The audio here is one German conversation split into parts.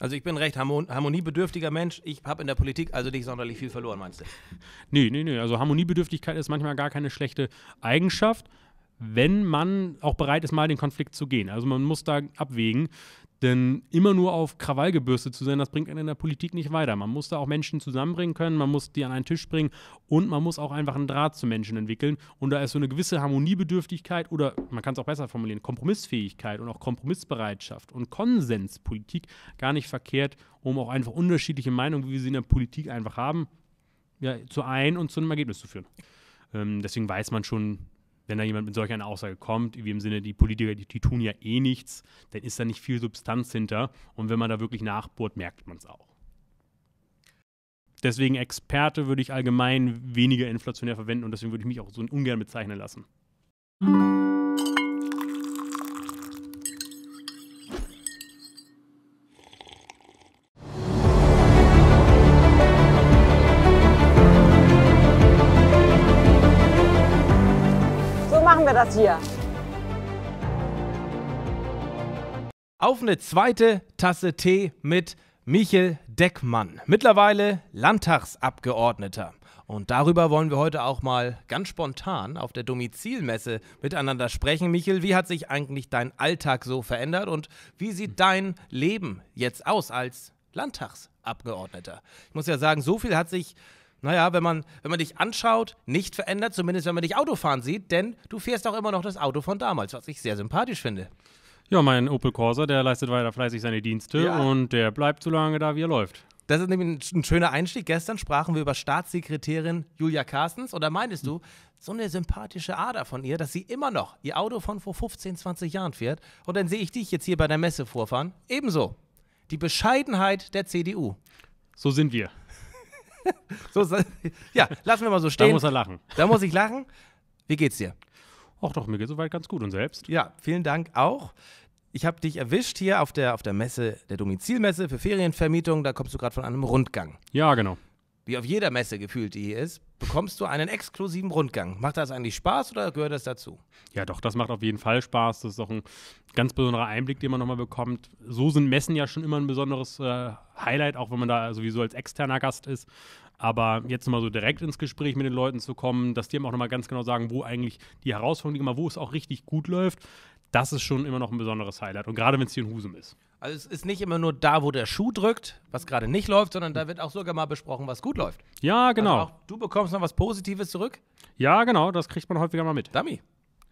Also ich bin recht harmoniebedürftiger Mensch. Ich habe in der Politik also nicht sonderlich viel verloren, meinst du? Nee, nee, nee. Also Harmoniebedürftigkeit ist manchmal gar keine schlechte Eigenschaft, wenn man auch bereit ist, mal den Konflikt zu gehen. Also man muss da abwägen. Denn immer nur auf Krawall gebürstet zu sein, das bringt einen in der Politik nicht weiter. Man muss da auch Menschen zusammenbringen können, man muss die an einen Tisch bringen und man muss auch einfach einen Draht zu Menschen entwickeln. Und da ist so eine gewisse Harmoniebedürftigkeit oder man kann es auch besser formulieren, Kompromissfähigkeit und auch Kompromissbereitschaft und Konsenspolitik gar nicht verkehrt, um auch einfach unterschiedliche Meinungen, wie wir sie in der Politik einfach haben, ja, zu ein und zu einem Ergebnis zu führen. Ähm, deswegen weiß man schon, wenn da jemand mit solch einer Aussage kommt, wie im Sinne, die Politiker, die, die tun ja eh nichts, dann ist da nicht viel Substanz hinter. Und wenn man da wirklich nachbohrt, merkt man es auch. Deswegen Experte würde ich allgemein weniger inflationär verwenden und deswegen würde ich mich auch so ungern bezeichnen lassen. dir. Auf eine zweite Tasse Tee mit Michel Deckmann, mittlerweile Landtagsabgeordneter. Und darüber wollen wir heute auch mal ganz spontan auf der Domizilmesse miteinander sprechen. Michel, wie hat sich eigentlich dein Alltag so verändert und wie sieht dein Leben jetzt aus als Landtagsabgeordneter? Ich muss ja sagen, so viel hat sich naja, wenn man, wenn man dich anschaut, nicht verändert, zumindest wenn man dich Autofahren sieht, denn du fährst auch immer noch das Auto von damals, was ich sehr sympathisch finde. Ja, mein Opel Corsa, der leistet weiter fleißig seine Dienste ja. und der bleibt so lange da, wie er läuft. Das ist nämlich ein, schöner Einstieg. Gestern sprachen wir über Staatssekretärin Julia Carstens und da meintest du, so eine sympathische Ader von ihr, dass sie immer noch ihr Auto von vor 15, 20 Jahren fährt. Und dann sehe ich dich jetzt hier bei der Messe vorfahren. Ebenso. Die Bescheidenheit der CDU. So sind wir. so, ja, lassen wir mal so stehen. Da muss er lachen. Da muss ich lachen. Wie geht's dir? Ach doch, mir geht soweit ganz gut und selbst. Ja, vielen Dank auch. Ich habe dich erwischt hier auf der, auf der Messe, der Domizilmesse für Ferienvermietung. Da kommst du gerade von einem Rundgang. Ja, genau wie auf jeder Messe gefühlt, die hier ist, bekommst du einen exklusiven Rundgang. Macht das eigentlich Spaß oder gehört das dazu? Ja, doch, das macht auf jeden Fall Spaß. Das ist doch ein ganz besonderer Einblick, den man nochmal bekommt. So sind Messen ja schon immer ein besonderes äh, Highlight, auch wenn man da sowieso als externer Gast ist. Aber jetzt nochmal so direkt ins Gespräch mit den Leuten zu kommen, dass die eben auch nochmal ganz genau sagen, wo eigentlich die Herausforderung liegt, wo es auch richtig gut läuft, das ist schon immer noch ein besonderes Highlight. Und gerade wenn es hier in Husum ist. Also es ist nicht immer nur da, wo der Schuh drückt, was gerade nicht läuft, sondern da wird auch sogar mal besprochen, was gut läuft. Ja, also genau. Also du bekommst noch was Positives zurück. Ja, genau, das kriegt man häufiger mal mit. Dummy.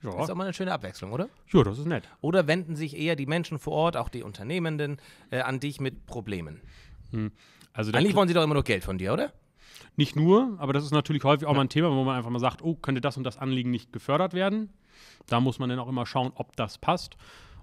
Ja. Das ist auch mal eine schöne Abwechslung, oder? Ja, das ist nett. Oder wenden sich eher die Menschen vor Ort, auch die Unternehmenden, äh, an dich mit Problemen? Hm. Also Eigentlich wollen sie doch immer nur Geld von dir, oder? Nicht nur, aber das ist natürlich häufig auch ja. mal ein Thema, wo man einfach mal sagt, oh, könnte das und das Anliegen nicht gefördert werden? Da muss man dann auch immer schauen, ob das passt.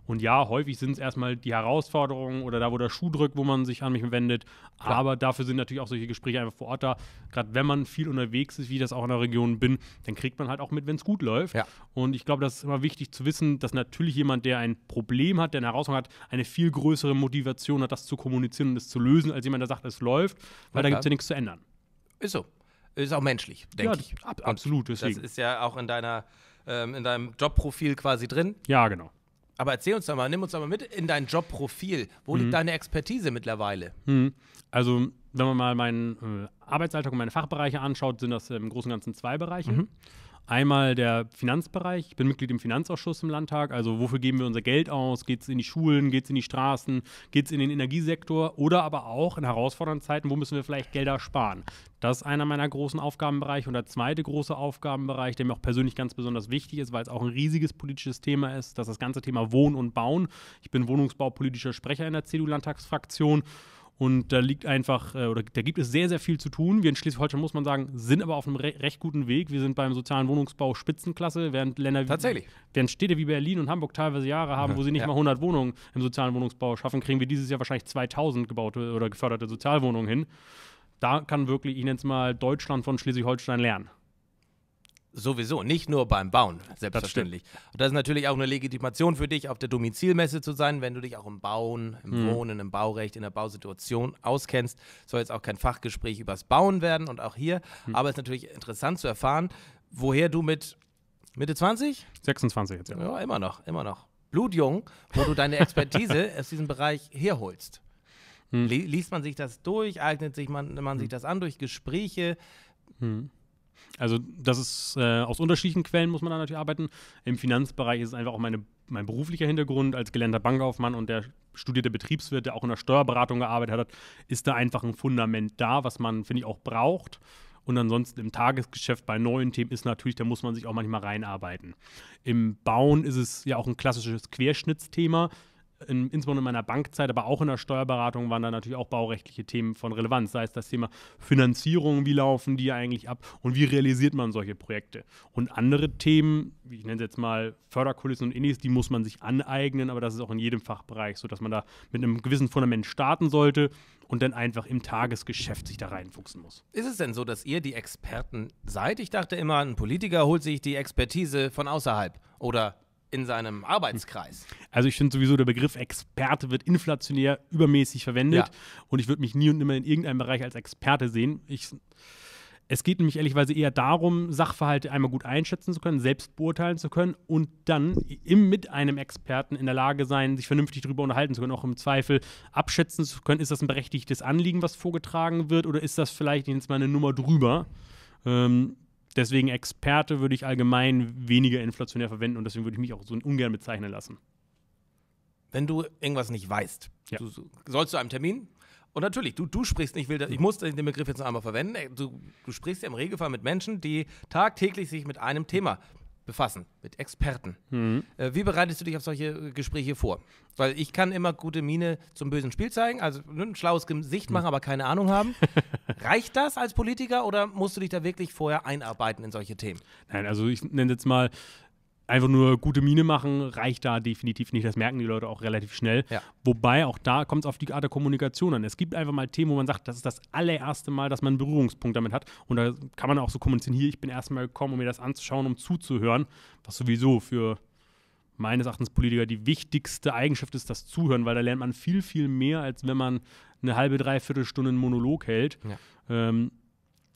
Und ja, häufig sind es erstmal die Herausforderungen oder da, wo der Schuh drückt, wo man sich an mich wendet. Klar. Aber dafür sind natürlich auch solche Gespräche einfach vor Ort da. Gerade wenn man viel unterwegs ist, wie ich das auch in der Region bin, dann kriegt man halt auch mit, wenn es gut läuft. Ja. Und ich glaube, das ist immer wichtig zu wissen, dass natürlich jemand, der ein Problem hat, der eine Herausforderung hat, eine viel größere Motivation hat, das zu kommunizieren und es zu lösen, als jemand, der sagt, es läuft, weil ja, da gibt es ja nichts zu ändern. Ist so. Ist auch menschlich, denke ja, ich. Ab, absolut. Deswegen. Das ist ja auch in deiner ähm, in deinem Jobprofil quasi drin. Ja, genau. Aber erzähl uns doch mal, nimm uns doch mal mit in dein Jobprofil. Wo mhm. liegt deine Expertise mittlerweile? Mhm. Also, wenn man mal meinen äh, Arbeitsalltag und meine Fachbereiche anschaut, sind das äh, im Großen und Ganzen zwei Bereiche. Mhm. Einmal der Finanzbereich. Ich bin Mitglied im Finanzausschuss im Landtag. Also wofür geben wir unser Geld aus? Geht es in die Schulen? Geht es in die Straßen? Geht es in den Energiesektor? Oder aber auch in herausfordernden Zeiten, wo müssen wir vielleicht Gelder sparen? Das ist einer meiner großen Aufgabenbereiche. Und der zweite große Aufgabenbereich, der mir auch persönlich ganz besonders wichtig ist, weil es auch ein riesiges politisches Thema ist, das ist das ganze Thema Wohnen und Bauen. Ich bin wohnungsbaupolitischer Sprecher in der CDU-Landtagsfraktion. Und da liegt einfach, äh, oder da gibt es sehr, sehr viel zu tun. Wir in Schleswig-Holstein, muss man sagen, sind aber auf einem re recht guten Weg. Wir sind beim sozialen Wohnungsbau Spitzenklasse, während Länder Tatsächlich. während Städte wie Berlin und Hamburg teilweise Jahre haben, wo sie nicht ja. mal 100 Wohnungen im sozialen Wohnungsbau schaffen, kriegen wir dieses Jahr wahrscheinlich 2000 gebaute oder geförderte Sozialwohnungen hin. Da kann wirklich, ich nenne es mal, Deutschland von Schleswig-Holstein lernen. Sowieso, nicht nur beim Bauen, selbstverständlich. Das das ist natürlich auch eine Legitimation für dich, auf der Domizilmesse zu sein, wenn du dich auch im Bauen, im mhm. Wohnen, im Baurecht, in der Bausituation auskennst. Soll jetzt auch kein Fachgespräch übers Bauen werden und auch hier. Mhm. Aber es ist natürlich interessant zu erfahren, woher du mit Mitte 20? 26 jetzt, ja. Ja, immer noch, immer noch. Blutjung, wo du deine Expertise aus diesem Bereich herholst. Mhm. Liest man sich das durch, eignet sich man, man sich mhm. das an durch Gespräche? Mhm. Also das ist äh, aus unterschiedlichen Quellen muss man da natürlich arbeiten. Im Finanzbereich ist es einfach auch meine, mein beruflicher Hintergrund als gelernter Bankkaufmann und der studierte Betriebswirt, der auch in der Steuerberatung gearbeitet hat, ist da einfach ein Fundament da, was man, finde ich, auch braucht. Und ansonsten im Tagesgeschäft bei neuen Themen ist natürlich, da muss man sich auch manchmal reinarbeiten. Im Bauen ist es ja auch ein klassisches Querschnittsthema in, insbesondere in meiner Bankzeit, aber auch in der Steuerberatung waren da natürlich auch baurechtliche Themen von Relevanz, sei es das Thema Finanzierung, wie laufen die eigentlich ab und wie realisiert man solche Projekte. Und andere Themen, wie ich nenne es jetzt mal Förderkulissen und ähnliches, die muss man sich aneignen, aber das ist auch in jedem Fachbereich so, dass man da mit einem gewissen Fundament starten sollte und dann einfach im Tagesgeschäft sich da reinfuchsen muss. Ist es denn so, dass ihr die Experten seid? Ich dachte immer, ein Politiker holt sich die Expertise von außerhalb oder in seinem Arbeitskreis. Also ich finde sowieso, der Begriff Experte wird inflationär übermäßig verwendet ja. und ich würde mich nie und nimmer in irgendeinem Bereich als Experte sehen. Ich, es geht nämlich ehrlichweise eher darum, Sachverhalte einmal gut einschätzen zu können, selbst beurteilen zu können und dann im, mit einem Experten in der Lage sein, sich vernünftig darüber unterhalten zu können, auch im Zweifel abschätzen zu können, ist das ein berechtigtes Anliegen, was vorgetragen wird oder ist das vielleicht jetzt mal eine Nummer drüber. Ähm, deswegen Experte würde ich allgemein weniger inflationär verwenden und deswegen würde ich mich auch so ungern bezeichnen lassen. Wenn du irgendwas nicht weißt, ja. du sollst zu einem Termin und natürlich, du, du sprichst nicht, ich muss den Begriff jetzt noch einmal verwenden. Du, du sprichst ja im Regelfall mit Menschen, die tagtäglich sich mit einem Thema befassen, mit Experten. Mhm. Äh, wie bereitest du dich auf solche Gespräche vor? Weil ich kann immer gute Miene zum bösen Spiel zeigen, also ein schlaues Gesicht mhm. machen, mhm. aber keine Ahnung haben. Reicht das als Politiker oder musst du dich da wirklich vorher einarbeiten in solche Themen? Nein, also ich nenne jetzt mal, einfach nur gute Mine machen, reicht da definitiv nicht. Das merken die Leute auch relativ schnell. Ja. Wobei auch da kommt es auf die Art der Kommunikation an. Es gibt einfach mal Themen, wo man sagt, das ist das allererste Mal, dass man einen Berührungspunkt damit hat. Und da kann man auch so kommunizieren, hier, ich bin erstmal gekommen, um mir das anzuschauen, um zuzuhören, was sowieso für meines Erachtens Politiker die wichtigste Eigenschaft ist, das Zuhören, weil da lernt man viel, viel mehr, als wenn man eine halbe, dreiviertel Stunde einen Monolog hält. Ja. Ähm,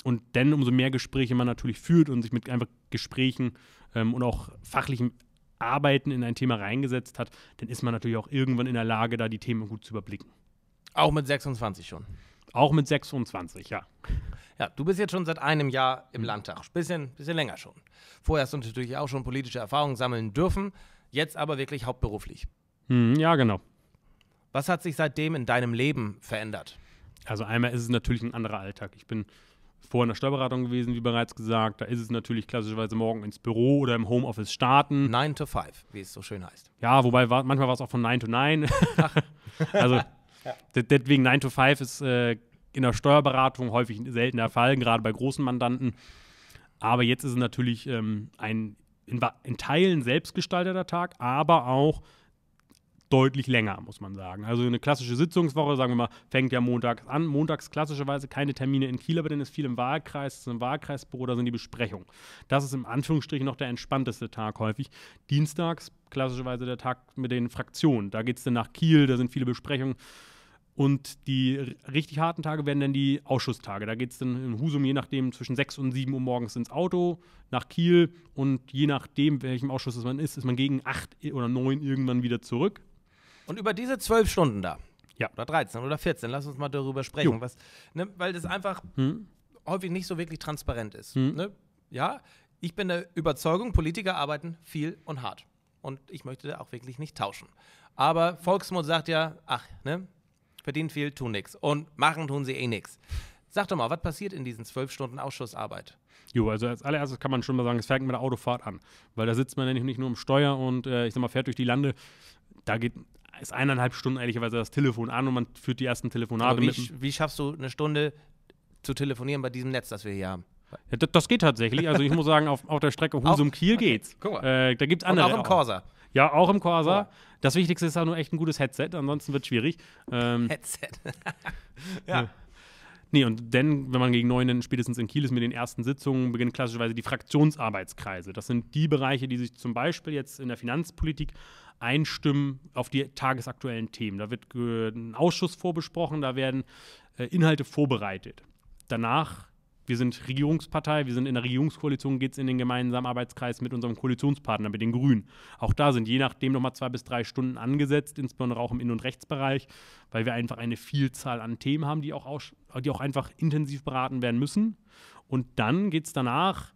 und dann umso mehr Gespräche man natürlich führt und sich mit einfach Gesprächen ähm, und auch fachlichem Arbeiten in ein Thema reingesetzt hat, dann ist man natürlich auch irgendwann in der Lage, da die Themen gut zu überblicken. Auch mit 26 schon. Auch mit 26, ja. Ja, du bist jetzt schon seit einem Jahr im Landtag. Bisschen, bisschen länger schon. Vorher hast du natürlich auch schon politische Erfahrungen sammeln dürfen, jetzt aber wirklich hauptberuflich. Hm, ja, genau. Was hat sich seitdem in deinem Leben verändert? Also einmal ist es natürlich ein anderer Alltag. Ich bin vorher in der Steuerberatung gewesen, wie bereits gesagt. Da ist es natürlich klassischerweise morgen ins Büro oder im Homeoffice starten. 9 to 5, wie es so schön heißt. Ja, wobei war, manchmal war es auch von 9 to 9. also ja. deswegen 9 to 5 ist äh, in der Steuerberatung häufig selten der Fall, gerade bei großen Mandanten. Aber jetzt ist es natürlich ähm, ein in, in Teilen selbstgestalteter Tag, aber auch deutlich länger, muss man sagen. Also eine klassische Sitzungswoche, sagen wir mal, fängt ja montags an. Montags klassischerweise keine Termine in Kiel, aber dann ist viel im Wahlkreis, es ist im Wahlkreisbüro, da sind die Besprechungen. Das ist im Anführungsstrichen noch der entspannteste Tag häufig. Dienstags klassischerweise der Tag mit den Fraktionen. Da geht es dann nach Kiel, da sind viele Besprechungen. Und die richtig harten Tage werden dann die Ausschusstage. Da geht es dann in Husum, je nachdem, zwischen 6 und 7 Uhr morgens ins Auto nach Kiel. Und je nachdem, welchem Ausschuss man ist, ist man gegen 8 oder 9 irgendwann wieder zurück. Und über diese zwölf Stunden da, ja. oder 13 oder 14, lass uns mal darüber sprechen, was, ne, weil das einfach hm. häufig nicht so wirklich transparent ist. Hm. Ne? Ja, ich bin der Überzeugung, Politiker arbeiten viel und hart. Und ich möchte da auch wirklich nicht tauschen. Aber Volksmund sagt ja, ach, ne, verdienen viel, tun nichts. Und machen tun sie eh nichts. Sag doch mal, was passiert in diesen zwölf Stunden Ausschussarbeit? Jo, also als allererstes kann man schon mal sagen, es fängt mit der Autofahrt an. Weil da sitzt man nämlich nicht nur im Steuer und äh, ich sag mal, fährt durch die Lande. Da geht ist eineinhalb Stunden ehrlicherweise das Telefon an und man führt die ersten Telefonate Aber wie, mit. Wie schaffst du eine Stunde zu telefonieren bei diesem Netz, das wir hier haben? Ja, das, das, geht tatsächlich. Also ich muss sagen, auf, auf der Strecke Husum-Kiel okay. geht's. Guck mal. Äh, da gibt's andere. Und auch im Corsa. Ja, auch im Corsa. Cool. Das Wichtigste ist auch nur echt ein gutes Headset, ansonsten wird es schwierig. Ähm, Headset. ja. ja. Nee, und denn, wenn man gegen neun spätestens in Kiel ist mit den ersten Sitzungen, beginnen klassischerweise die Fraktionsarbeitskreise. Das sind die Bereiche, die sich zum Beispiel jetzt in der Finanzpolitik einstimmen auf die tagesaktuellen Themen. Da wird ein Ausschuss vorbesprochen, da werden äh, Inhalte vorbereitet. Danach wir sind Regierungspartei, wir sind in der Regierungskoalition, geht es in den gemeinsamen Arbeitskreis mit unserem Koalitionspartner, mit den Grünen. Auch da sind je nachdem nochmal zwei bis drei Stunden angesetzt, insbesondere auch im In- und Rechtsbereich, weil wir einfach eine Vielzahl an Themen haben, die auch, die auch einfach intensiv beraten werden müssen. Und dann geht es danach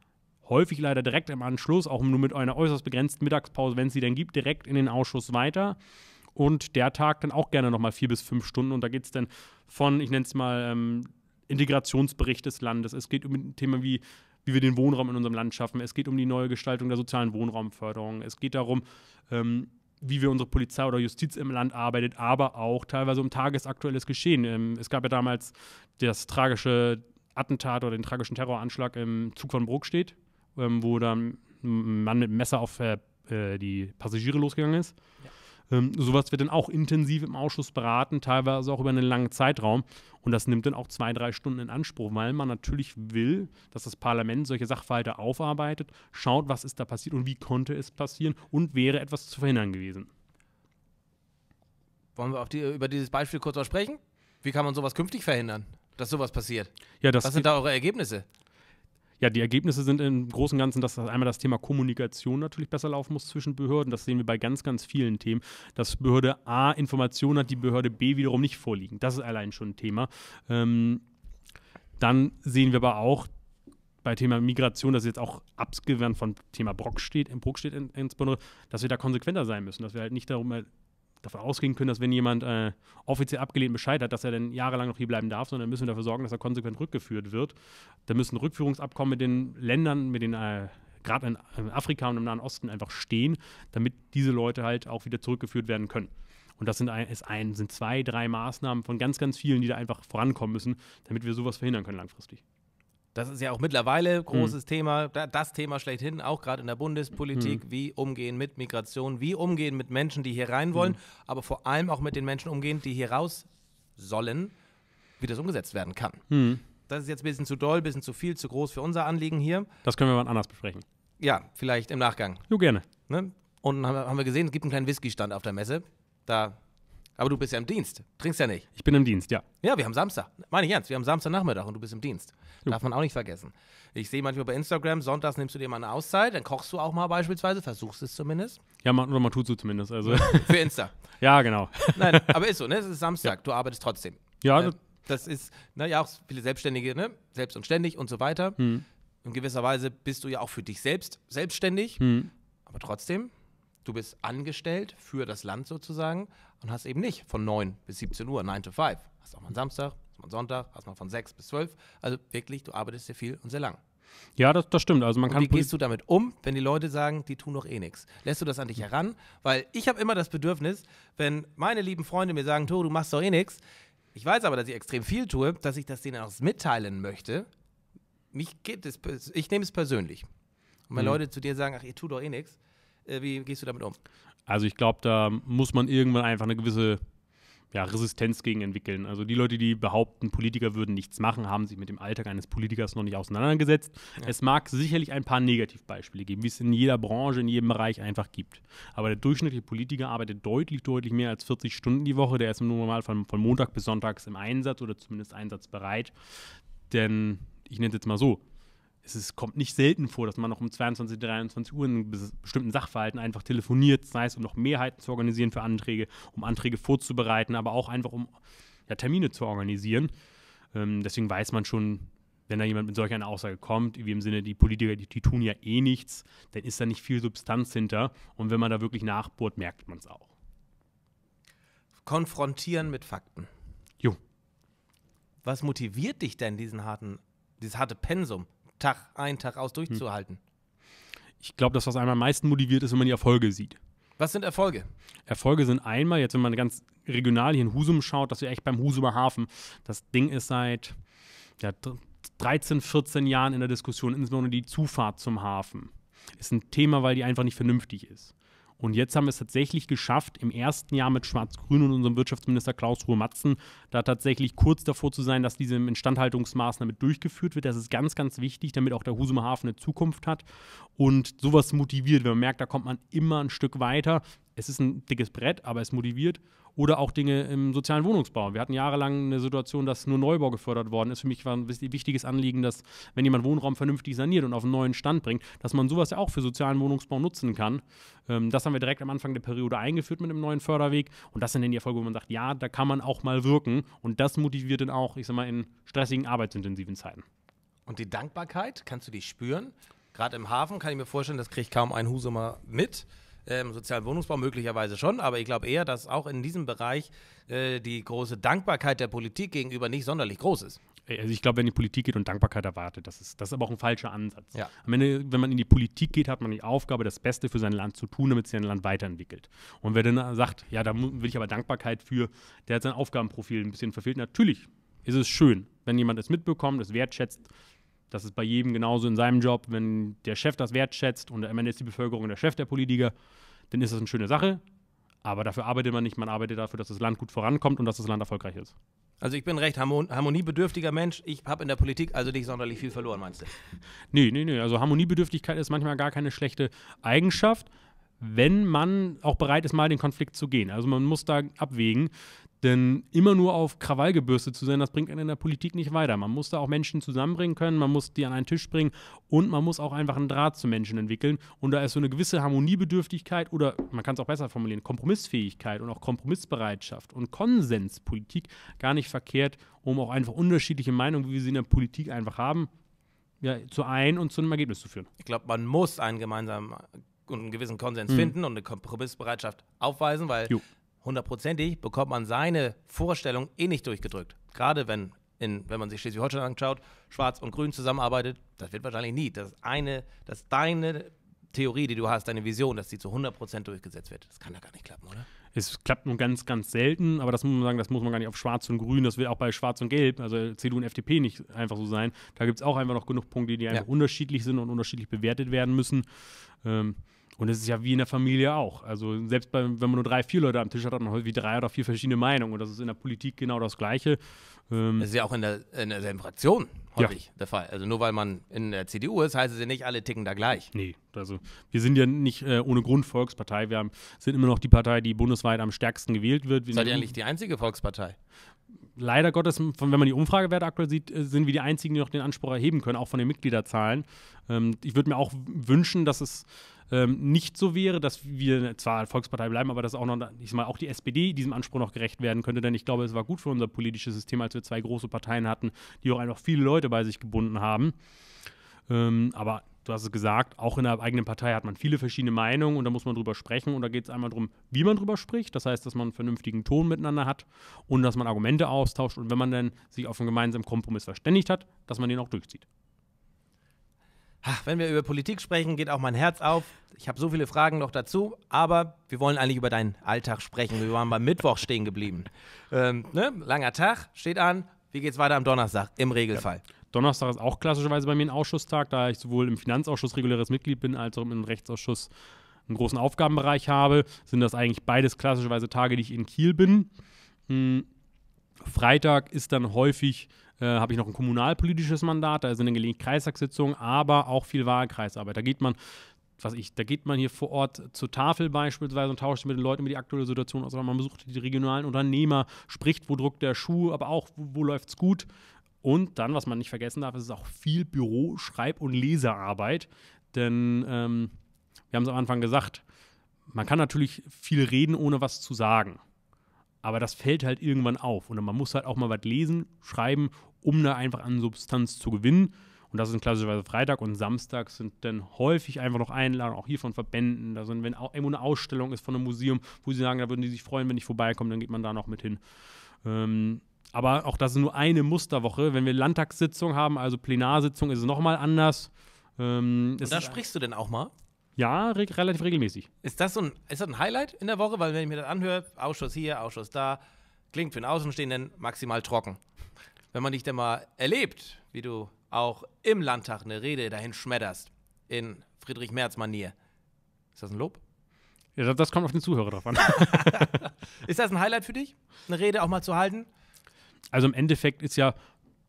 häufig leider direkt im Anschluss, auch nur mit einer äußerst begrenzten Mittagspause, wenn es sie denn gibt, direkt in den Ausschuss weiter und der Tag dann auch gerne nochmal vier bis fünf Stunden. Und da geht es dann von, ich nenne es mal, ähm, Integrationsbericht des Landes, es geht um Themen wie wie wir den Wohnraum in unserem Land schaffen. Es geht um die neue Gestaltung der sozialen Wohnraumförderung. Es geht darum, ähm, wie wir unsere Polizei oder Justiz im Land arbeitet, aber auch teilweise um tagesaktuelles Geschehen. Ähm, es gab ja damals das tragische Attentat oder den tragischen Terroranschlag im Zug von Bruckstedt, ähm, wo dann ein Mann mit einem Messer auf äh, äh, die Passagiere losgegangen ist. Ja. Ähm, sowas wird dann auch intensiv im Ausschuss beraten, teilweise auch über einen langen Zeitraum. Und das nimmt dann auch zwei, drei Stunden in Anspruch, weil man natürlich will, dass das Parlament solche Sachverhalte aufarbeitet, schaut, was ist da passiert und wie konnte es passieren und wäre etwas zu verhindern gewesen. Wollen wir die, über dieses Beispiel kurz mal sprechen? Wie kann man sowas künftig verhindern, dass sowas passiert? Ja, das was sind da eure Ergebnisse? ja, die Ergebnisse sind im Großen und Ganzen, dass einmal das Thema Kommunikation natürlich besser laufen muss zwischen Behörden. Das sehen wir bei ganz, ganz vielen Themen, dass Behörde A Informationen hat, die Behörde B wiederum nicht vorliegen. Das ist allein schon ein Thema. Ähm, dann sehen wir aber auch, bei Thema Migration, das jetzt auch abgewandt von Thema Brock steht, im Brock steht insbesondere, dass wir da konsequenter sein müssen, dass wir halt nicht darum davon ausgehen können, dass wenn jemand äh, offiziell abgelehnt Bescheid hat, dass er dann jahrelang noch hier bleiben darf, sondern müssen wir dafür sorgen, dass er konsequent rückgeführt wird. Da müssen Rückführungsabkommen mit den Ländern, mit den äh, gerade in Afrika und im Nahen Osten einfach stehen, damit diese Leute halt auch wieder zurückgeführt werden können. Und das sind ein, ist ein, sind zwei, drei Maßnahmen von ganz, ganz vielen, die da einfach vorankommen müssen, damit wir sowas verhindern können langfristig. Das ist ja auch mittlerweile großes mhm. Thema, das Thema schlechthin, auch gerade in der Bundespolitik, mhm. wie umgehen mit Migration, wie umgehen mit Menschen, die hier rein wollen, mhm. aber vor allem auch mit den Menschen umgehen, die hier raus sollen, wie das umgesetzt werden kann. Hm. Das ist jetzt ein bisschen zu doll, ein bisschen zu viel, zu groß für unser Anliegen hier. Das können wir mal anders besprechen. Ja, vielleicht im Nachgang. Jo, gerne. Ne? Und haben, haben wir gesehen, es gibt einen kleinen Whisky-Stand auf der Messe. Da aber du bist ja im Dienst, trinkst ja nicht. Ich bin im Dienst, ja. Ja, wir haben Samstag. Meine ich ernst, wir haben Samstagnachmittag und du bist im Dienst. Juh. Darf man auch nicht vergessen. Ich sehe manchmal bei Instagram, sonntags nimmst du dir mal eine Auszeit, dann kochst du auch mal beispielsweise, versuchst es zumindest. Ja, man, oder man tut so zumindest. Also. Für Insta. ja, genau. Nein, aber ist so, ne? Es ist Samstag, ja. du arbeitest trotzdem. Ja. Ne? Das ist, naja, auch viele Selbstständige, ne? Selbst und ständig und so weiter. Hm. In gewisser Weise bist du ja auch für dich selbst selbstständig, hm. aber trotzdem du bist angestellt für das Land sozusagen und hast eben nicht von 9 bis 17 Uhr, 9 to 5. Hast auch mal einen Samstag, hast mal einen Sonntag, hast mal von 6 bis 12. Also wirklich, du arbeitest sehr viel und sehr lang. Ja, das, das stimmt. Also man und wie gehst du damit um, wenn die Leute sagen, die tun doch eh nichts? Lässt du das an dich heran? Weil ich habe immer das Bedürfnis, wenn meine lieben Freunde mir sagen, du machst doch eh nichts. Ich weiß aber, dass ich extrem viel tue, dass ich das denen auch mitteilen möchte. Mich geht es, ich nehme es persönlich. Und wenn mhm. Leute zu dir sagen, ach, ihr tut doch eh nichts, äh, wie gehst du damit um? Also ich glaube, da muss man irgendwann einfach eine gewisse ja, Resistenz gegen entwickeln. Also die Leute, die behaupten, Politiker würden nichts machen, haben sich mit dem Alltag eines Politikers noch nicht auseinandergesetzt. Ja. Es mag sicherlich ein paar Negativbeispiele geben, wie es in jeder Branche, in jedem Bereich einfach gibt. Aber der durchschnittliche Politiker arbeitet deutlich, deutlich mehr als 40 Stunden die Woche. Der ist nun mal von, von Montag bis Sonntags im Einsatz oder zumindest einsatzbereit. Denn ich nenne es jetzt mal so, es ist, kommt nicht selten vor, dass man noch um 22, 23 Uhr in bestimmten Sachverhalten einfach telefoniert, sei es um noch Mehrheiten zu organisieren für Anträge, um Anträge vorzubereiten, aber auch einfach um ja, Termine zu organisieren. Ähm, deswegen weiß man schon, wenn da jemand mit solch einer Aussage kommt, wie im Sinne, die Politiker, die, die tun ja eh nichts, dann ist da nicht viel Substanz hinter. Und wenn man da wirklich nachbohrt, merkt man es auch. Konfrontieren mit Fakten. Jo. Was motiviert dich denn, diesen harten, dieses harte Pensum? Tag ein, Tag aus durchzuhalten? Ich glaube, das, was einem am meisten motiviert, ist, wenn man die Erfolge sieht. Was sind Erfolge? Erfolge sind einmal, jetzt wenn man ganz regional hier in Husum schaut, dass wir echt beim Husumer Hafen, das Ding ist seit ja, 13, 14 Jahren in der Diskussion, insbesondere die Zufahrt zum Hafen. Ist ein Thema, weil die einfach nicht vernünftig ist. Und jetzt haben wir es tatsächlich geschafft, im ersten Jahr mit Schwarz-Grün und unserem Wirtschaftsminister Klaus Ruhe-Matzen da tatsächlich kurz davor zu sein, dass diese Instandhaltungsmaßnahme durchgeführt wird. Das ist ganz, ganz wichtig, damit auch der Husumer Hafen eine Zukunft hat. Und sowas motiviert, wenn man merkt, da kommt man immer ein Stück weiter. Es ist ein dickes Brett, aber es motiviert oder auch Dinge im sozialen Wohnungsbau. Wir hatten jahrelang eine Situation, dass nur Neubau gefördert worden ist. Für mich war ein wichtiges Anliegen, dass, wenn jemand Wohnraum vernünftig saniert und auf einen neuen Stand bringt, dass man sowas ja auch für sozialen Wohnungsbau nutzen kann. Ähm, das haben wir direkt am Anfang der Periode eingeführt mit einem neuen Förderweg. Und das sind dann die Erfolge, wo man sagt, ja, da kann man auch mal wirken. Und das motiviert dann auch, ich sag mal, in stressigen, arbeitsintensiven Zeiten. Und die Dankbarkeit, kannst du die spüren? Gerade im Hafen kann ich mir vorstellen, das kriegt kaum ein Husumer mit ähm, sozialen Wohnungsbau möglicherweise schon, aber ich glaube eher, dass auch in diesem Bereich äh, die große Dankbarkeit der Politik gegenüber nicht sonderlich groß ist. Äh, also ich glaube, wenn die Politik geht und Dankbarkeit erwartet, das ist, das ist aber auch ein falscher Ansatz. Ja. Am Ende, wenn man in die Politik geht, hat man die Aufgabe, das Beste für sein Land zu tun, damit sich ein Land weiterentwickelt. Und wer dann sagt, ja, da will ich aber Dankbarkeit für, der hat sein Aufgabenprofil ein bisschen verfehlt. Natürlich ist es schön, wenn jemand es mitbekommt, es wertschätzt, das ist bei jedem genauso in seinem Job. Wenn der Chef das wertschätzt und am Ende ist die Bevölkerung der Chef der Politiker, dann ist das eine schöne Sache. Aber dafür arbeitet man nicht. Man arbeitet dafür, dass das Land gut vorankommt und dass das Land erfolgreich ist. Also ich bin recht harmoniebedürftiger Mensch. Ich habe in der Politik also nicht sonderlich viel verloren, meinst du? Nee, nee, nee. Also Harmoniebedürftigkeit ist manchmal gar keine schlechte Eigenschaft, wenn man auch bereit ist, mal den Konflikt zu gehen. Also man muss da abwägen. Denn immer nur auf Krawall gebürstet zu sein, das bringt einen in der Politik nicht weiter. Man muss da auch Menschen zusammenbringen können, man muss die an einen Tisch bringen und man muss auch einfach einen Draht zu Menschen entwickeln. Und da ist so eine gewisse Harmoniebedürftigkeit oder, man kann es auch besser formulieren, Kompromissfähigkeit und auch Kompromissbereitschaft und Konsenspolitik gar nicht verkehrt, um auch einfach unterschiedliche Meinungen, wie wir sie in der Politik einfach haben, ja, zu ein und zu einem Ergebnis zu führen. Ich glaube, man muss einen gemeinsamen und einen gewissen Konsens mhm. finden und eine Kompromissbereitschaft aufweisen, weil jo hundertprozentig bekommt man seine Vorstellung eh nicht durchgedrückt. Gerade wenn, in, wenn man sich Schleswig-Holstein anschaut, Schwarz und Grün zusammenarbeitet, das wird wahrscheinlich nie. Das eine, dass deine Theorie, die du hast, deine Vision, dass die zu 100% durchgesetzt wird. Das kann ja gar nicht klappen, oder? Es klappt nur ganz, ganz selten, aber das muss man sagen, das muss man gar nicht auf Schwarz und Grün, das wird auch bei Schwarz und Gelb, also CDU und FDP nicht einfach so sein. Da gibt es auch einfach noch genug Punkte, die einfach ja. unterschiedlich sind und unterschiedlich bewertet werden müssen. Ähm, und es ist ja wie in der Familie auch. Also selbst bei, wenn man nur drei, vier Leute am Tisch hat, hat man häufig drei oder vier verschiedene Meinungen. Und das ist in der Politik genau das Gleiche. Ähm das ist ja auch in der, in derselben Fraktion häufig ja. der Fall. Also nur weil man in der CDU ist, heißt es ja nicht, alle ticken da gleich. Nee, also wir sind ja nicht äh, ohne Grund Volkspartei. Wir haben, sind immer noch die Partei, die bundesweit am stärksten gewählt wird. Wir Seid ihr eigentlich die einzige Volkspartei? leider Gottes, von, wenn man die Umfragewerte aktuell sieht, äh, sind wir die einzigen, die noch den Anspruch erheben können, auch von den Mitgliederzahlen. Ähm, ich würde mir auch wünschen, dass es ähm, nicht so wäre, dass wir zwar Volkspartei bleiben, aber dass auch noch, ich mal, auch die SPD diesem Anspruch noch gerecht werden könnte, denn ich glaube, es war gut für unser politisches System, als wir zwei große Parteien hatten, die auch einfach viele Leute bei sich gebunden haben. Ähm, aber du hast es gesagt, auch in der eigenen Partei hat man viele verschiedene Meinungen und da muss man drüber sprechen. Und da geht es einmal darum, wie man drüber spricht. Das heißt, dass man einen vernünftigen Ton miteinander hat und dass man Argumente austauscht und wenn man dann sich auf einen gemeinsamen Kompromiss verständigt hat, dass man den auch durchzieht. wenn wir über Politik sprechen, geht auch mein Herz auf. Ich habe so viele Fragen noch dazu, aber wir wollen eigentlich über deinen Alltag sprechen. Wir waren beim Mittwoch stehen geblieben. Ähm, ne? Langer Tag steht an. Wie geht's weiter am Donnerstag im Regelfall? Ja. Donnerstag ist auch klassischerweise bei mir ein Ausschusstag, da ich sowohl im Finanzausschuss reguläres Mitglied bin, als auch im Rechtsausschuss einen großen Aufgabenbereich habe, sind das eigentlich beides klassischerweise Tage, die ich in Kiel bin. Hm. Freitag ist dann häufig, äh, habe ich noch ein kommunalpolitisches Mandat, da sind dann gelegentlich Kreistagssitzungen, aber auch viel Wahlkreisarbeit. Da geht man, was ich, da geht man hier vor Ort zur Tafel beispielsweise und tauscht mit den Leuten über die aktuelle Situation aus, man besucht die regionalen Unternehmer, spricht, wo drückt der Schuh, aber auch, wo, wo es gut. Und dann, was man nicht vergessen darf, ist auch viel Büro-, Schreib- und Lesearbeit. Denn ähm, wir haben es am Anfang gesagt, man kann natürlich viel reden, ohne was zu sagen. Aber das fällt halt irgendwann auf. Und man muss halt auch mal was lesen, schreiben, um da einfach an Substanz zu gewinnen. Und das sind klassischerweise Freitag und Samstag sind dann häufig einfach noch Einladungen, auch hier von Verbänden. Da sind, wenn irgendwo eine Ausstellung ist von einem Museum, wo sie sagen, da würden die sich freuen, wenn ich vorbeikomme, dann geht man da noch mit hin. Ähm, aber auch das ist nur eine Musterwoche. Wenn wir Landtagssitzung haben, also Plenarsitzung, ist es nochmal anders. Ähm, Und da sprichst du denn auch mal? Ja, re relativ regelmäßig. Ist das, so ein, ist das ein Highlight in der Woche? Weil, wenn ich mir das anhöre, Ausschuss hier, Ausschuss da, klingt für einen Außenstehenden maximal trocken. Wenn man dich denn mal erlebt, wie du auch im Landtag eine Rede dahin schmetterst, in Friedrich Merz-Manier, ist das ein Lob? Ja, das, kommt auf den Zuhörer drauf an. ist das ein Highlight für dich, eine Rede auch mal zu halten? Also im Endeffekt ist ja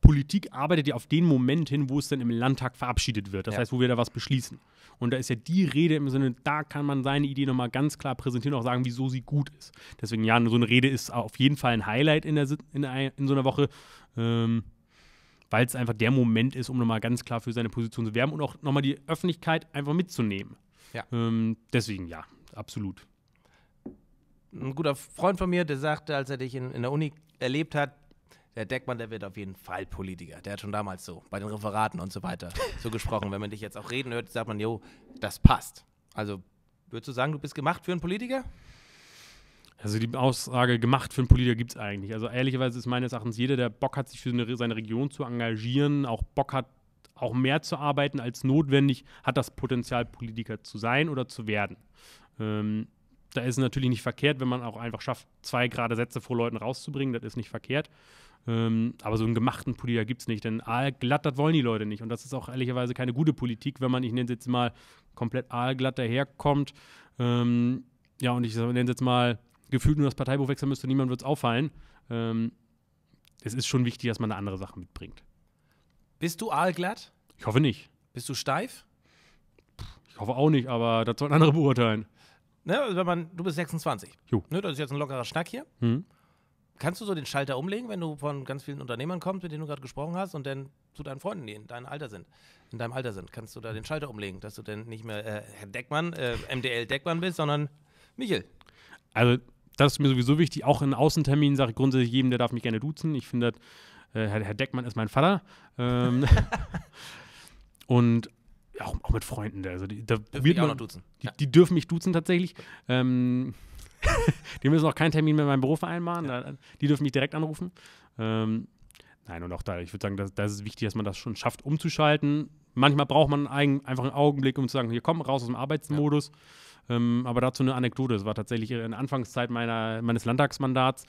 Politik arbeitet ja auf den Moment hin, wo es dann im Landtag verabschiedet wird. Das ja. heißt, wo wir da was beschließen. Und da ist ja die Rede im Sinne, da kann man seine Idee nochmal ganz klar präsentieren und auch sagen, wieso sie gut ist. Deswegen, ja, so eine Rede ist auf jeden Fall ein Highlight in, der, in, der, in so einer Woche, ähm, weil es einfach der Moment ist, um nochmal ganz klar für seine Position zu werben und auch nochmal die Öffentlichkeit einfach mitzunehmen. Ja. Ähm, deswegen, ja, absolut. Ein guter Freund von mir, der sagte, als er dich in, in der Uni erlebt hat, der Deckmann, der wird auf jeden Fall Politiker. Der hat schon damals so bei den Referaten und so weiter so gesprochen. Wenn man dich jetzt auch reden hört, sagt man, jo, das passt. Also würdest du sagen, du bist gemacht für einen Politiker? Also die Aussage gemacht für einen Politiker gibt es eigentlich. Also ehrlicherweise ist meines Erachtens jeder, der Bock hat, sich für eine, seine Region zu engagieren, auch Bock hat, auch mehr zu arbeiten als notwendig, hat das Potenzial, Politiker zu sein oder zu werden. Ähm, da ist es natürlich nicht verkehrt, wenn man auch einfach schafft, zwei gerade Sätze vor Leuten rauszubringen, das ist nicht verkehrt. Ähm, aber so einen gemachten Pulli, da gibt es nicht, denn aalglatt, das wollen die Leute nicht. Und das ist auch ehrlicherweise keine gute Politik, wenn man, ich nenne es jetzt mal, komplett aalglatt daherkommt. Ähm, ja, und ich nenne es jetzt mal, gefühlt nur das Parteibuch wechseln müsste, niemand wird es auffallen. Ähm, es ist schon wichtig, dass man eine andere Sache mitbringt. Bist du aalglatt? Ich hoffe nicht. Bist du steif? ich hoffe auch nicht, aber das sollten andere beurteilen. Ne, also wenn man, du bist 26. Jo. Ne, das ist jetzt ein lockerer Schnack hier. Mhm kannst du so den Schalter umlegen, wenn du von ganz vielen Unternehmern kommst, mit denen du gerade gesprochen hast und dann zu deinen Freunden, die in deinem Alter sind, in deinem Alter sind, kannst du da den Schalter umlegen, dass du denn nicht mehr äh, Herr Deckmann, äh, MDL Deckmann bist, sondern Michel. Also das ist mir sowieso wichtig. Auch in Außenterminen sage ich grundsätzlich jedem, der darf mich gerne duzen. Ich finde, äh, Herr, Herr, Deckmann ist mein Vater. Ähm, und auch, auch, mit Freunden. Also die, da dürfen probiert man, duzen. Die, ja. die, dürfen mich duzen tatsächlich. Ähm, die müssen auch keinen Termin mit meinem Beruf vereinbaren. Ja. Die dürfen mich direkt anrufen. Ähm, nein, und auch da, ich würde sagen, da ist es wichtig, dass man das schon schafft, umzuschalten. Manchmal braucht man einen, einfach einen Augenblick, um zu sagen, hier komm, raus aus dem Arbeitsmodus. Ja. Ähm, aber dazu eine Anekdote. Es war tatsächlich in der Anfangszeit meiner, meines Landtagsmandats.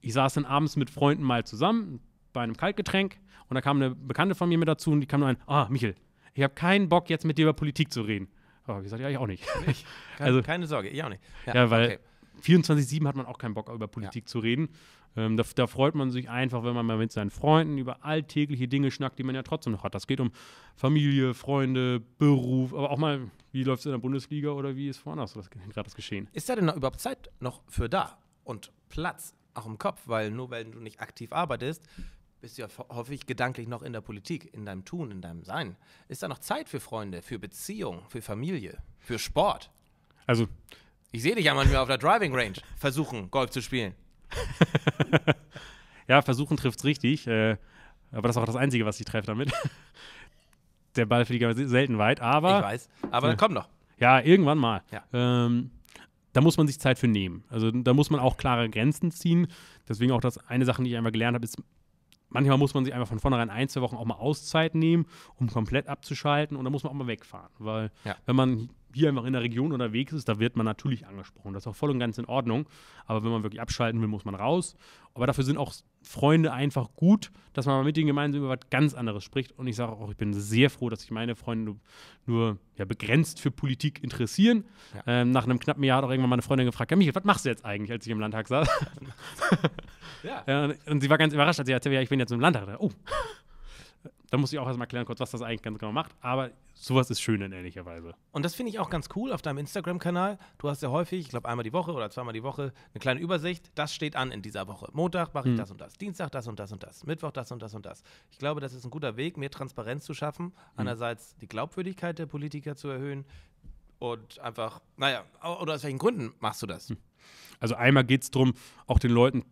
Ich saß dann abends mit Freunden mal zusammen bei einem Kaltgetränk und da kam eine Bekannte von mir mit dazu und die kam nur ein, ah, Michel, ich habe keinen Bock, jetzt mit dir über Politik zu reden. Oh, gesagt, ja, ich auch nicht. Ich, keine, also, keine Sorge, ich auch nicht. Ja, ja weil okay. 24-7 hat man auch keinen Bock, über Politik ja. zu reden. Ähm, da, da, freut man sich einfach, wenn man mal mit seinen Freunden über alltägliche Dinge schnackt, die man ja trotzdem noch hat. Das geht um Familie, Freunde, Beruf, aber auch mal, wie läuft es in der Bundesliga oder wie ist woanders gerade das Geschehen? Ist da denn noch überhaupt Zeit noch für da und Platz, auch im Kopf? Weil nur wenn du nicht aktiv arbeitest, bist du ja häufig gedanklich noch in der Politik, in deinem Tun, in deinem Sein. Ist da noch Zeit für Freunde, für Beziehung, für Familie, für Sport? Also, ich sehe dich ja manchmal auf der Driving Range versuchen, Golf zu spielen. ja, versuchen trifft es richtig. Äh, aber das ist auch das Einzige, was ich treffe damit. der Ball fliegt aber selten weit, aber. Ich weiß. Aber dann komm doch. Ja, irgendwann mal. Ja. Ähm, da muss man sich Zeit für nehmen. Also da muss man auch klare Grenzen ziehen. Deswegen auch das eine Sache, die ich einmal gelernt habe, ist, manchmal muss man sich einfach von vornherein ein, zwei Wochen auch mal Auszeit nehmen, um komplett abzuschalten und da muss man auch mal wegfahren. Weil ja. wenn man hier einfach in der Region unterwegs ist, da wird man natürlich angesprochen. Das ist auch voll und ganz in Ordnung. Aber wenn man wirklich abschalten will, muss man raus. Aber dafür sind auch Freunde einfach gut, dass man mit ihnen gemeinsam über was ganz anderes spricht. Und ich sage auch, ich bin sehr froh, dass sich meine Freunde nur ja, begrenzt für Politik interessieren. Ja. Ähm, nach einem knappen Jahr hat auch irgendwann meine Freundin gefragt, ja, Michael, was machst du jetzt eigentlich, als ich im Landtag saß? ja. ja und, und, sie war ganz überrascht, als sie erzählte, ja, ich bin jetzt im Landtag. Oh, da muss ich auch erstmal klären, kurz, was das eigentlich ganz genau macht. Aber sowas ist schön in ähnlicher Weise. Und das finde ich auch ganz cool auf deinem Instagram-Kanal. Du hast ja häufig, ich glaube einmal die Woche oder zweimal die Woche, eine kleine Übersicht. Das steht an in dieser Woche. Montag mache ich hm. das und das, Dienstag das und das und das, Mittwoch das und das und das. Ich glaube, das ist ein guter Weg, mehr Transparenz zu schaffen. Hm. Einerseits die Glaubwürdigkeit der Politiker zu erhöhen und einfach, naja, oder aus welchen Gründen machst du das? Hm. Also einmal geht es darum, auch den Leuten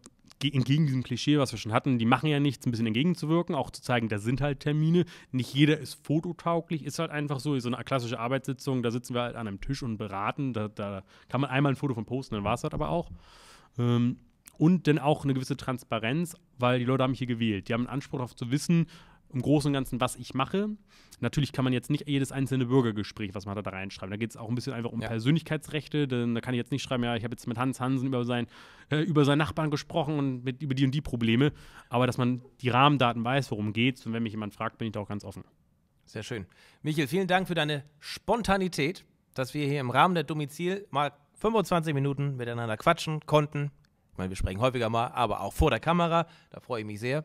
entgegen diesem Klischee, was wir schon hatten, die machen ja nichts, ein bisschen entgegenzuwirken, auch zu zeigen, da sind halt Termine. Nicht jeder ist fototauglich, ist halt einfach so, so eine klassische Arbeitssitzung, da sitzen wir halt an einem Tisch und beraten, da, da kann man einmal ein Foto von posten, dann war es halt aber auch. Ähm, und dann auch eine gewisse Transparenz, weil die Leute haben mich hier gewählt. Die haben einen Anspruch darauf zu wissen, im Großen und Ganzen, was ich mache. Natürlich kann man jetzt nicht jedes einzelne Bürgergespräch, was man da, da reinschreiben. Da geht es auch ein bisschen einfach um ja. Persönlichkeitsrechte. Denn da kann ich jetzt nicht schreiben, ja, ich habe jetzt mit Hans Hansen über, sein, äh, über seinen Nachbarn gesprochen und mit, über die und die Probleme. Aber dass man die Rahmendaten weiß, worum geht's. Und wenn mich jemand fragt, bin ich da auch ganz offen. Sehr schön. Michael, vielen Dank für deine Spontanität, dass wir hier im Rahmen der Domizil mal 25 Minuten miteinander quatschen konnten. Ich meine, wir sprechen häufiger mal, aber auch vor der Kamera. Da freue ich mich sehr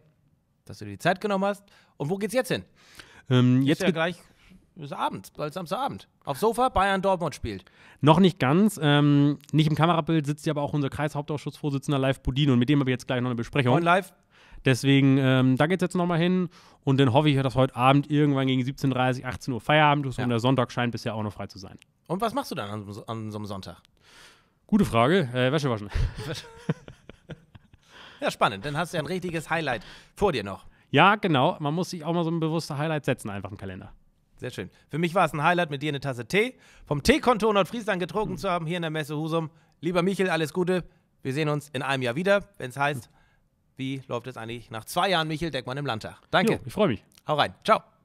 dass du dir die Zeit genommen hast. Und wo geht's jetzt hin? Ähm, jetzt ist ja gleich ist abends, bald Samstagabend. Auf Sofa, Bayern Dortmund spielt. Noch nicht ganz. Ähm, nicht im Kamerabild sitzt ja aber auch unser Kreishauptausschussvorsitzender Live Budino und mit dem habe ich jetzt gleich noch eine Besprechung. Und live. Deswegen, ähm, da es jetzt nochmal hin und dann hoffe ich, dass heute Abend irgendwann gegen 17.30 18 Uhr Feierabend ist ja. und der Sonntag scheint bisher auch noch frei zu sein. Und was machst du dann an, an so einem Sonntag? Gute Frage. Äh, Wäsche waschen. Ja, spannend. Dann hast du ja ein richtiges Highlight vor dir noch. Ja, genau. Man muss sich auch mal so ein bewusster Highlight setzen, einfach im Kalender. Sehr schön. Für mich war es ein Highlight, mit dir eine Tasse Tee vom Teekonto Nordfriesland getrunken mhm. zu haben, hier in der Messe Husum. Lieber Michel, alles Gute. Wir sehen uns in einem Jahr wieder, wenn es heißt, wie läuft es eigentlich nach zwei Jahren, Michel Deckmann im Landtag. Danke. Jo, ich freue mich. Hau rein. Ciao.